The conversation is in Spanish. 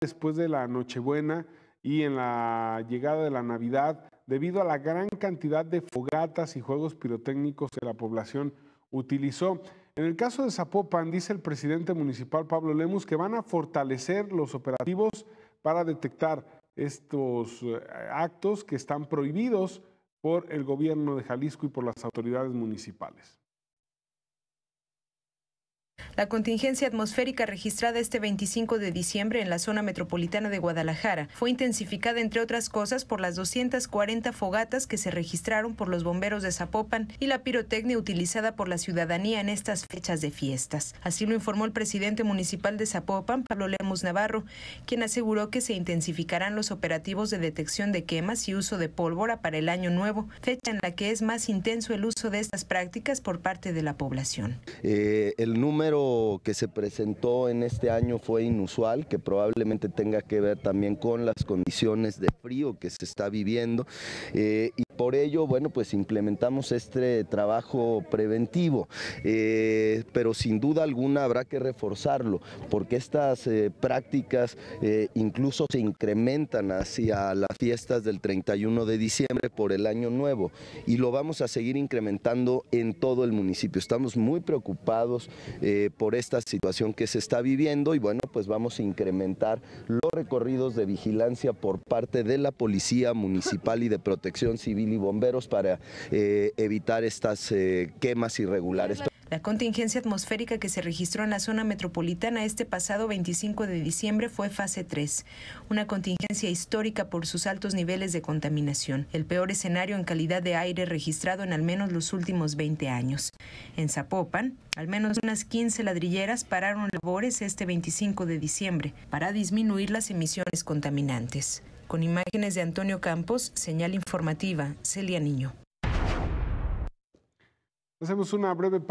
después de la Nochebuena y en la llegada de la Navidad, debido a la gran cantidad de fogatas y juegos pirotécnicos que la población utilizó. En el caso de Zapopan, dice el presidente municipal Pablo Lemus que van a fortalecer los operativos para detectar estos eh, actos que están prohibidos por el gobierno de Jalisco y por las autoridades municipales. La contingencia atmosférica registrada este 25 de diciembre en la zona metropolitana de Guadalajara fue intensificada, entre otras cosas, por las 240 fogatas que se registraron por los bomberos de Zapopan y la pirotecnia utilizada por la ciudadanía en estas fechas de fiestas. Así lo informó el presidente municipal de Zapopan, Pablo Lemus Navarro, quien aseguró que se intensificarán los operativos de detección de quemas y uso de pólvora para el año nuevo, fecha en la que es más intenso el uso de estas prácticas por parte de la población. Eh, el número que se presentó en este año fue inusual, que probablemente tenga que ver también con las condiciones de frío que se está viviendo eh, por ello, bueno, pues implementamos este trabajo preventivo, eh, pero sin duda alguna habrá que reforzarlo, porque estas eh, prácticas eh, incluso se incrementan hacia las fiestas del 31 de diciembre por el año nuevo y lo vamos a seguir incrementando en todo el municipio. Estamos muy preocupados por esta situación que se está viviendo y bueno, pues vamos a incrementar recorridos de vigilancia por parte de la Policía Municipal y de Protección Civil y Bomberos para eh, evitar estas eh, quemas irregulares. La contingencia atmosférica que se registró en la zona metropolitana este pasado 25 de diciembre fue fase 3, una contingencia histórica por sus altos niveles de contaminación, el peor escenario en calidad de aire registrado en al menos los últimos 20 años. En Zapopan, al menos unas 15 ladrilleras pararon labores este 25 de diciembre para disminuir las emisiones contaminantes. Con imágenes de Antonio Campos, señal informativa, Celia Niño. Hacemos una breve